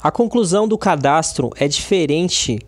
A conclusão do cadastro é diferente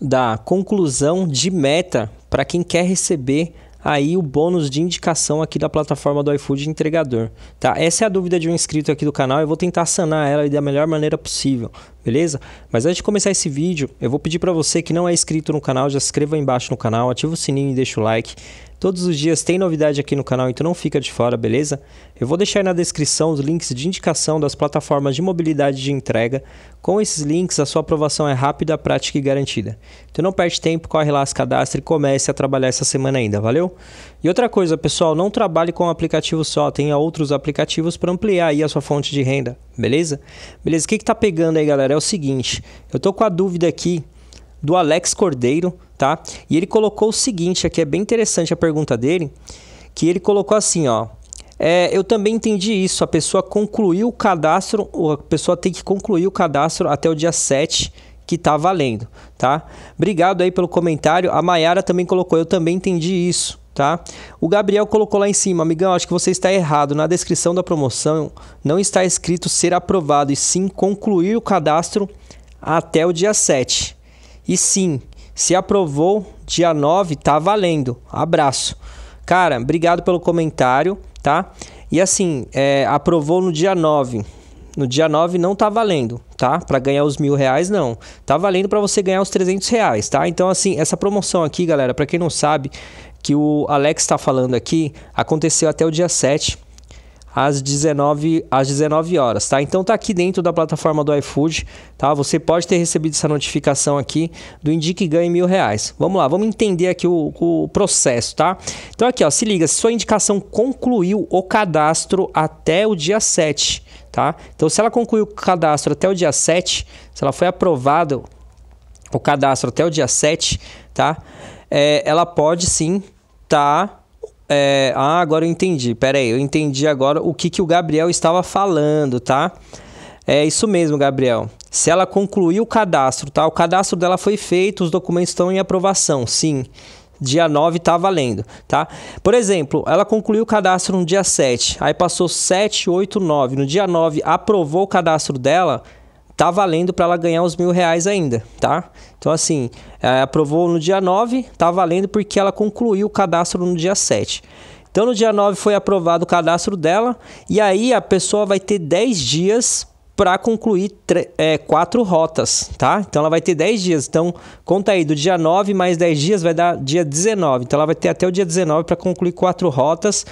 da conclusão de meta para quem quer receber aí o bônus de indicação aqui da plataforma do iFood entregador, tá? Essa é a dúvida de um inscrito aqui do canal, eu vou tentar sanar ela da melhor maneira possível, beleza? Mas antes de começar esse vídeo, eu vou pedir para você que não é inscrito no canal, já se inscreva aí embaixo no canal, ativa o sininho e deixa o like. Todos os dias tem novidade aqui no canal, então não fica de fora, beleza? Eu vou deixar na descrição os links de indicação das plataformas de mobilidade de entrega. Com esses links, a sua aprovação é rápida, prática e garantida. Então não perde tempo, corre lá, se cadastre e comece a trabalhar essa semana ainda, valeu? E outra coisa, pessoal, não trabalhe com um aplicativo só, tenha outros aplicativos para ampliar aí a sua fonte de renda, beleza? Beleza, o que está pegando aí, galera? é o seguinte: eu tô com a dúvida aqui do Alex Cordeiro, tá? E ele colocou o seguinte, aqui é bem interessante a pergunta dele, que ele colocou assim, ó. É, eu também entendi isso. A pessoa concluiu o cadastro, a pessoa tem que concluir o cadastro até o dia 7 que tá valendo, tá? Obrigado aí pelo comentário. A Mayara também colocou, eu também entendi isso tá? O Gabriel colocou lá em cima, amigão, acho que você está errado. Na descrição da promoção não está escrito ser aprovado, e sim concluir o cadastro até o dia 7. E sim, se aprovou dia 9, tá valendo. Abraço. Cara, obrigado pelo comentário, tá? E assim, é, aprovou no dia 9. No dia 9 não tá valendo, tá? Para ganhar os mil reais, não. Tá valendo para você ganhar os 300 reais, tá? Então, assim, essa promoção aqui, galera, para quem não sabe, que o Alex está falando aqui aconteceu até o dia 7 às 19, às 19 horas, tá? Então tá aqui dentro da plataforma do iFood, tá? Você pode ter recebido essa notificação aqui do Indique Ganhe Mil Reais. Vamos lá, vamos entender aqui o, o processo, tá? Então aqui, ó, se liga, se sua indicação concluiu o cadastro até o dia 7, tá? Então se ela concluiu o cadastro até o dia 7, se ela foi aprovada o cadastro até o dia 7, tá? É, ela pode sim tá. É, ah, agora eu entendi. Pera aí, eu entendi agora o que, que o Gabriel estava falando, tá? É isso mesmo, Gabriel. Se ela concluiu o cadastro, tá? O cadastro dela foi feito, os documentos estão em aprovação, sim. Dia 9 tá valendo, tá? Por exemplo, ela concluiu o cadastro no dia 7, aí passou 7, 8, 9. No dia 9 aprovou o cadastro dela, tá valendo para ela ganhar os mil reais ainda, tá? Então, assim, é, aprovou no dia 9, tá valendo porque ela concluiu o cadastro no dia 7. Então, no dia 9 foi aprovado o cadastro dela, e aí a pessoa vai ter 10 dias para concluir é, quatro rotas, tá? Então ela vai ter 10 dias. Então conta aí, do dia 9 mais 10 dias vai dar dia 19. Então ela vai ter até o dia 19 para concluir quatro rotas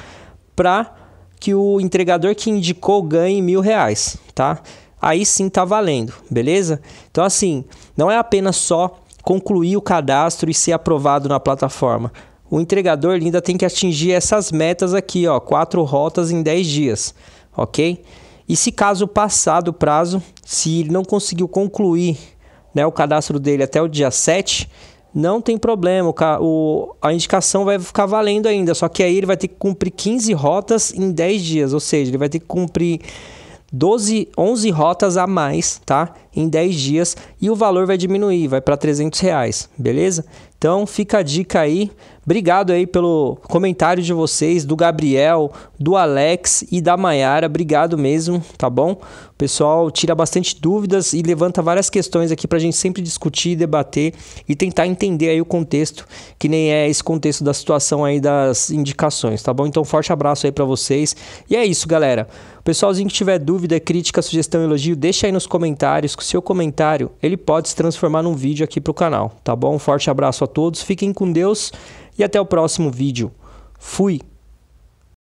para que o entregador que indicou ganhe mil reais, tá? aí sim tá valendo, beleza? Então assim, não é apenas só concluir o cadastro e ser aprovado na plataforma. O entregador ainda tem que atingir essas metas aqui, ó, quatro rotas em 10 dias, ok? E se caso passar do prazo, se ele não conseguiu concluir né, o cadastro dele até o dia 7, não tem problema, o, a indicação vai ficar valendo ainda, só que aí ele vai ter que cumprir 15 rotas em 10 dias, ou seja, ele vai ter que cumprir 12, 11 rotas a mais, tá? em 10 dias e o valor vai diminuir, vai para 300 reais, beleza? Então fica a dica aí. Obrigado aí pelo comentário de vocês, do Gabriel, do Alex e da Mayara Obrigado mesmo, tá bom? O pessoal tira bastante dúvidas e levanta várias questões aqui para a gente sempre discutir, debater e tentar entender aí o contexto, que nem é esse contexto da situação aí das indicações, tá bom? Então forte abraço aí para vocês. E é isso, galera. O pessoalzinho que tiver dúvida, crítica, sugestão, elogio, deixa aí nos comentários seu comentário, ele pode se transformar num vídeo aqui para o canal, tá bom? Um forte abraço a todos, fiquem com Deus e até o próximo vídeo. Fui!